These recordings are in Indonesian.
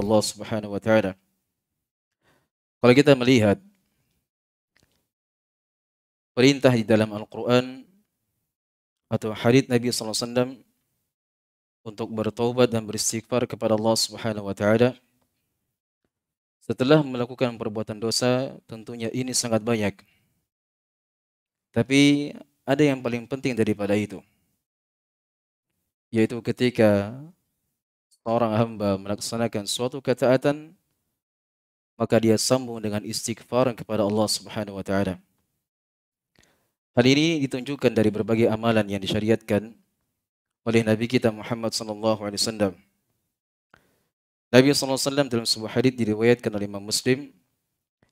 Allah Subhanahu wa taala. Kalau kita melihat perintah di dalam Al-Qur'an atau hadis Nabi sallallahu alaihi wasallam untuk bertaubat dan beristighfar kepada Allah Subhanahu wa taala setelah melakukan perbuatan dosa tentunya ini sangat banyak. Tapi ada yang paling penting daripada itu yaitu ketika seorang hamba melaksanakan suatu ketaatan, maka dia sambung dengan istighfar kepada Allah Subhanahu wa taala. Hal ini ditunjukkan dari berbagai amalan yang disyariatkan oleh Nabi kita Muhammad sallallahu alaihi wasallam. Nabi sallallahu alaihi wasallam dalam sebuah hadis diriwayatkan oleh Imam Muslim,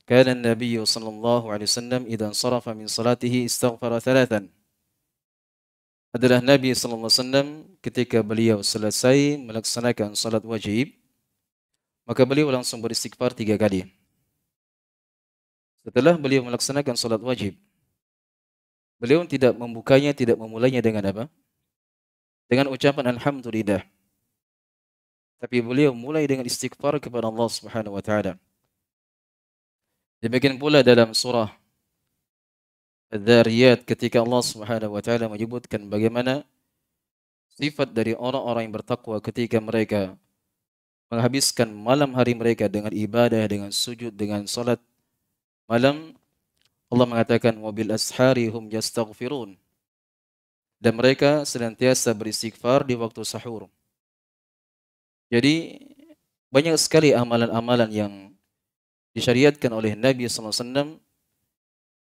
"Kana an-nabiy sallallahu alaihi wasallam idza sarafa min salatihi istaghfara thalathan." adalah Nabi SAW ketika beliau selesai melaksanakan salat wajib, maka beliau langsung beristighfar tiga kali. Setelah beliau melaksanakan salat wajib, beliau tidak membukanya, tidak memulainya dengan apa? Dengan ucapan Alhamdulillah. Tapi beliau mulai dengan istighfar kepada Allah Subhanahu wa taala. Demikian pula dalam surah Dariyat ketika Allah Subhanahu wa taala menyebutkan bagaimana sifat dari orang-orang yang bertakwa ketika mereka menghabiskan malam hari mereka dengan ibadah, dengan sujud, dengan salat malam Allah mengatakan wabil ashari hum yastaghfirun dan mereka senantiasa beristighfar di waktu sahur. Jadi banyak sekali amalan-amalan yang disyariatkan oleh Nabi SAW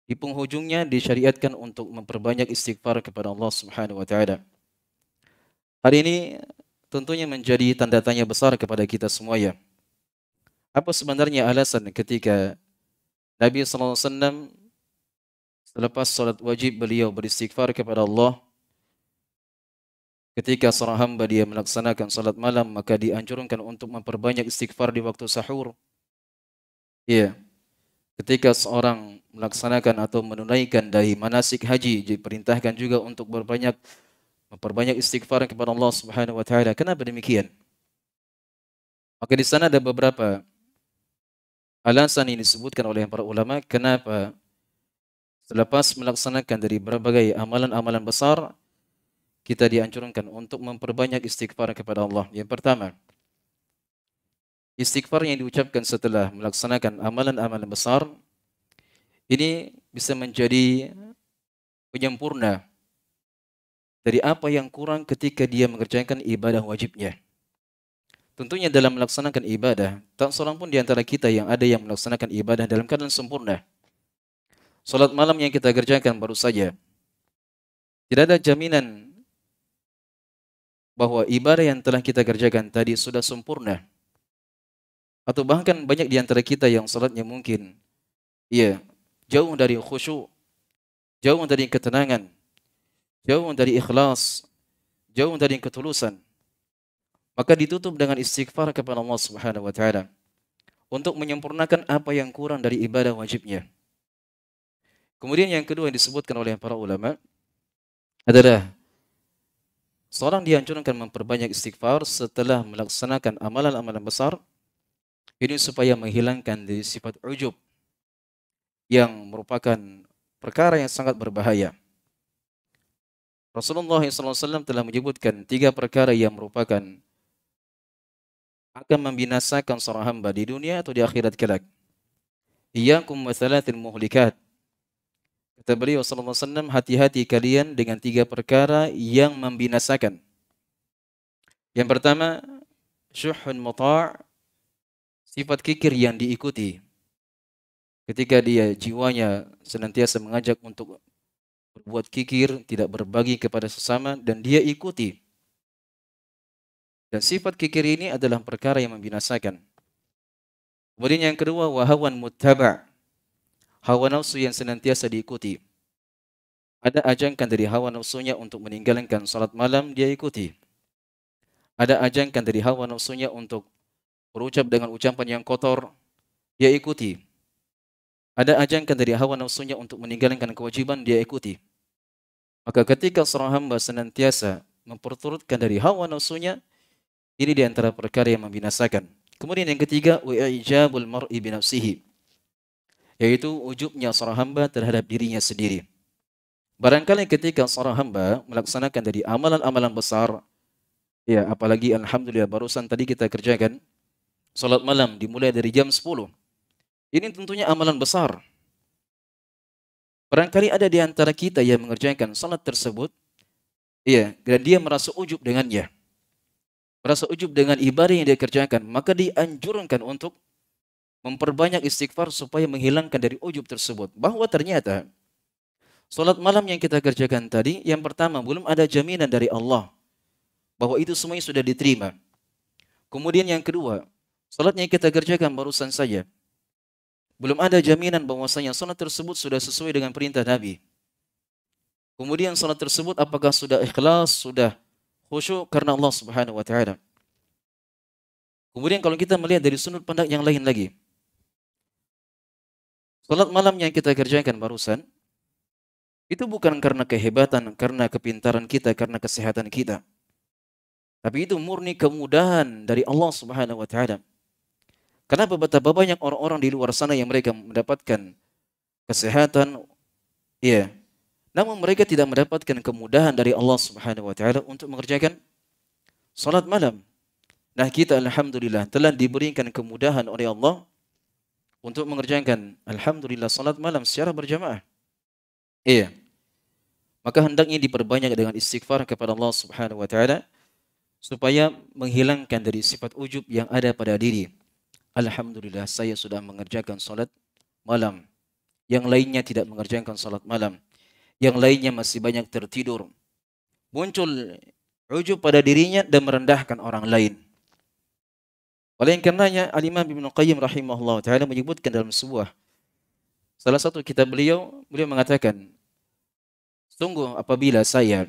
di penghujungnya disyariatkan untuk memperbanyak istighfar kepada Allah Subhanahu wa taala. Hari ini tentunya menjadi tanda tanya besar kepada kita semua ya. Apa sebenarnya alasan ketika Nabi sallallahu alaihi wasallam selepas salat wajib beliau beristighfar kepada Allah Ketika seorang hamba dia melaksanakan salat malam maka dianjurkan untuk memperbanyak istighfar di waktu sahur. Iya. Yeah ketika seorang melaksanakan atau menunaikan dari manasik haji diperintahkan juga untuk berbanyak memperbanyak istighfar kepada Allah Subhanahu wa taala. Kenapa demikian? Maka di sana ada beberapa alasan yang disebutkan oleh para ulama kenapa selepas melaksanakan dari berbagai amalan-amalan besar kita dianjurkan untuk memperbanyak istighfar kepada Allah. Yang pertama, istighfar yang diucapkan setelah melaksanakan amalan-amalan besar ini bisa menjadi penyempurna dari apa yang kurang ketika dia mengerjakan ibadah wajibnya. Tentunya dalam melaksanakan ibadah, tak seorang pun di antara kita yang ada yang melaksanakan ibadah dalam keadaan sempurna. Salat malam yang kita kerjakan baru saja. Tidak ada jaminan bahwa ibadah yang telah kita kerjakan tadi sudah sempurna. Atau bahkan banyak di antara kita yang salatnya mungkin ya jauh dari khusyuk, jauh dari ketenangan, jauh dari ikhlas, jauh dari ketulusan. Maka ditutup dengan istighfar kepada Allah Subhanahu wa taala untuk menyempurnakan apa yang kurang dari ibadah wajibnya. Kemudian yang kedua yang disebutkan oleh para ulama adalah seorang dianjurkan memperbanyak istighfar setelah melaksanakan amalan-amalan besar ini supaya menghilangkan dari sifat ujub yang merupakan perkara yang sangat berbahaya. Rasulullah SAW telah menyebutkan tiga perkara yang merupakan akan membinasakan seorang hamba di dunia atau di akhirat kelak. Iyakum wa thalathil muhlikat. Kata beliau SAW, alaihi wasallam, hati-hati kalian dengan tiga perkara yang membinasakan. Yang pertama, syuhun muta' sifat kikir yang diikuti ketika dia jiwanya senantiasa mengajak untuk berbuat kikir, tidak berbagi kepada sesama dan dia ikuti. Dan sifat kikir ini adalah perkara yang membinasakan. Kemudian yang kedua wahawan muttaba. Hawa nafsu yang senantiasa diikuti. Ada ajangkan dari hawa nafsunya untuk meninggalkan salat malam, dia ikuti. Ada ajangkan dari hawa nafsunya untuk berucap dengan ucapan yang kotor, dia ikuti. Ada ajakan dari hawa nafsunya untuk meninggalkan kewajiban, dia ikuti. Maka ketika seorang hamba senantiasa memperturutkan dari hawa nafsunya, ini di antara perkara yang membinasakan. Kemudian yang ketiga, wa'ijabul mar'i binafsihi. Yaitu ujubnya seorang hamba terhadap dirinya sendiri. Barangkali ketika seorang hamba melaksanakan dari amalan-amalan besar, ya apalagi Alhamdulillah barusan tadi kita kerjakan, Salat malam dimulai dari jam 10. Ini tentunya amalan besar. Barangkali ada di antara kita yang mengerjakan salat tersebut, iya, dan dia merasa ujub dengannya. Merasa ujub dengan ibadah yang dia kerjakan, maka dianjurkan untuk memperbanyak istighfar supaya menghilangkan dari ujub tersebut. Bahwa ternyata Salat malam yang kita kerjakan tadi, yang pertama belum ada jaminan dari Allah bahwa itu semuanya sudah diterima. Kemudian yang kedua, Salatnya kita kerjakan barusan saja. Belum ada jaminan bahwasanya salat tersebut sudah sesuai dengan perintah Nabi. Kemudian salat tersebut apakah sudah ikhlas, sudah khusyuk karena Allah Subhanahu wa taala. Kemudian kalau kita melihat dari sudut pandang yang lain lagi. Salat malam yang kita kerjakan barusan itu bukan karena kehebatan, karena kepintaran kita, karena kesehatan kita. Tapi itu murni kemudahan dari Allah Subhanahu wa taala. Kenapa betapa banyak orang-orang di luar sana yang mereka mendapatkan kesehatan, ya, namun mereka tidak mendapatkan kemudahan dari Allah Subhanahu wa taala untuk mengerjakan salat malam. Nah, kita alhamdulillah telah diberikan kemudahan oleh Allah untuk mengerjakan alhamdulillah salat malam secara berjamaah. Iya. Maka hendaknya diperbanyak dengan istighfar kepada Allah Subhanahu wa taala supaya menghilangkan dari sifat ujub yang ada pada diri Alhamdulillah saya sudah mengerjakan salat malam. Yang lainnya tidak mengerjakan salat malam. Yang lainnya masih banyak tertidur. Muncul ujub pada dirinya dan merendahkan orang lain. Oleh karenanya Al-Imam Ibn Qayyim rahimahullah ta'ala menyebutkan dalam sebuah salah satu kitab beliau, beliau mengatakan, Sungguh apabila saya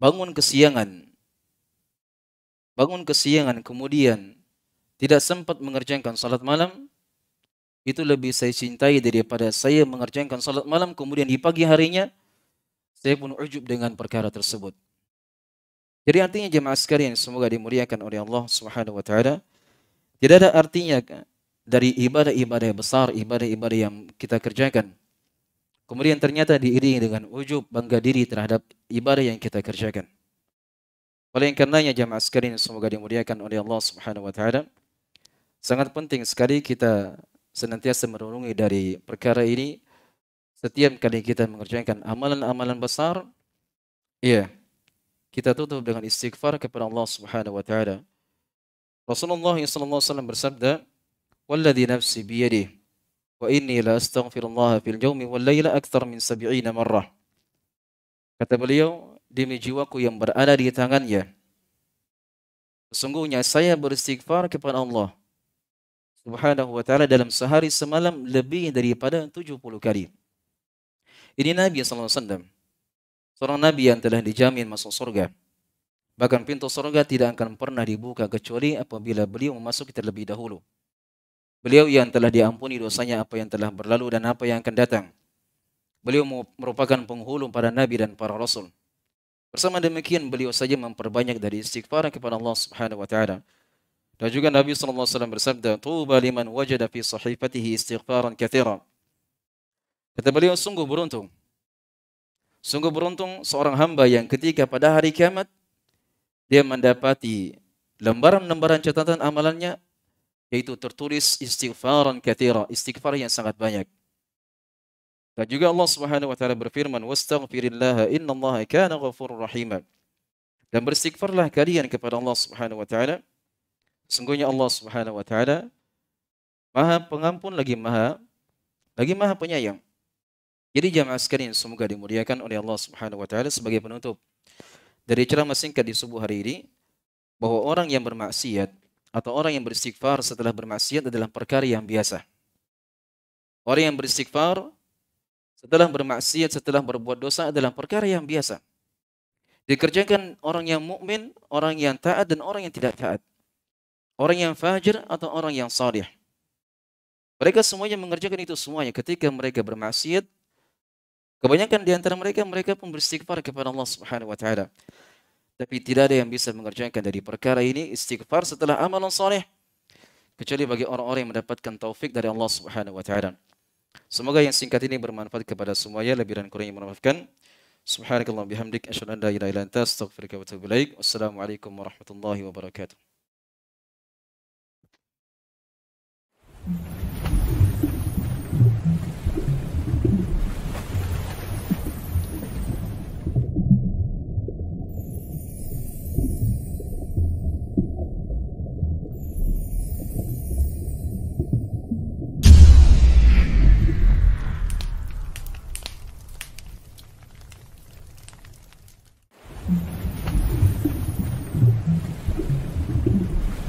bangun kesiangan, bangun kesiangan kemudian tidak sempat mengerjakan salat malam, itu lebih saya cintai daripada saya mengerjakan salat malam kemudian di pagi harinya saya pun ujub dengan perkara tersebut. Jadi artinya jemaah sekalian semoga dimuliakan oleh Allah Subhanahu wa taala. Tidak ada artinya dari ibadah-ibadah besar, ibadah-ibadah yang kita kerjakan. Kemudian ternyata diiringi dengan ujub bangga diri terhadap ibadah yang kita kerjakan. Oleh karenanya jemaah sekalian semoga dimuliakan oleh Allah Subhanahu wa taala. Sangat penting sekali kita senantiasa merenungi dari perkara ini setiap kali kita mengerjakan amalan-amalan besar, ya kita tutup dengan istighfar kepada Allah Subhanahu wa taala. Rasulullah sallallahu alaihi wasallam bersabda, "Walladhi nafsi biyadihi wa inni la astaghfirullah fil jawmi wal laila akthar min 70 marrah." Kata beliau, demi jiwaku yang berada di tangannya. Sesungguhnya saya beristighfar kepada Allah Subhanahu wa taala dalam sehari semalam lebih daripada 70 kali. Ini Nabi sallallahu alaihi wasallam. Seorang nabi yang telah dijamin masuk surga. Bahkan pintu surga tidak akan pernah dibuka kecuali apabila beliau memasuki terlebih dahulu. Beliau yang telah diampuni dosanya apa yang telah berlalu dan apa yang akan datang. Beliau merupakan penghulu pada nabi dan para rasul. Bersama demikian beliau saja memperbanyak dari istighfar kepada Allah Subhanahu wa taala. Dan juga Nabi SAW bersabda, Tuba liman wajada fi sahifatihi istighfaran kathira. Kata beliau, sungguh beruntung. Sungguh beruntung seorang hamba yang ketika pada hari kiamat, dia mendapati lembaran-lembaran catatan amalannya, yaitu tertulis istighfaran kathira, istighfar yang sangat banyak. Dan juga Allah Subhanahu wa taala berfirman, "Wastaghfirillaha innallaha kana ghafurur rahim." Dan bersikfarlah kalian kepada Allah Subhanahu wa taala Sungguhnya Allah Subhanahu wa taala Maha Pengampun lagi Maha lagi Maha Penyayang. Jadi jamaah sekalian semoga dimuliakan oleh Allah Subhanahu wa taala sebagai penutup dari ceramah singkat di subuh hari ini bahwa orang yang bermaksiat atau orang yang beristighfar setelah bermaksiat adalah perkara yang biasa. Orang yang beristighfar setelah bermaksiat setelah berbuat dosa adalah perkara yang biasa. Dikerjakan orang yang mukmin, orang yang taat dan orang yang tidak taat. Orang yang fajir atau orang yang salih. Mereka semuanya mengerjakan itu semuanya ketika mereka bermaksiat. Kebanyakan di antara mereka mereka pun beristighfar kepada Allah Subhanahu wa taala. Tapi tidak ada yang bisa mengerjakan dari perkara ini istighfar setelah amalan saleh kecuali bagi orang-orang yang mendapatkan taufik dari Allah Subhanahu wa taala. Semoga yang singkat ini bermanfaat kepada semuanya lebih dan kurangnya memaafkan. Subhanakallah bihamdik asyhadu an la ilaha illa anta astaghfiruka wa atubu ilaik. Wassalamualaikum warahmatullahi wabarakatuh.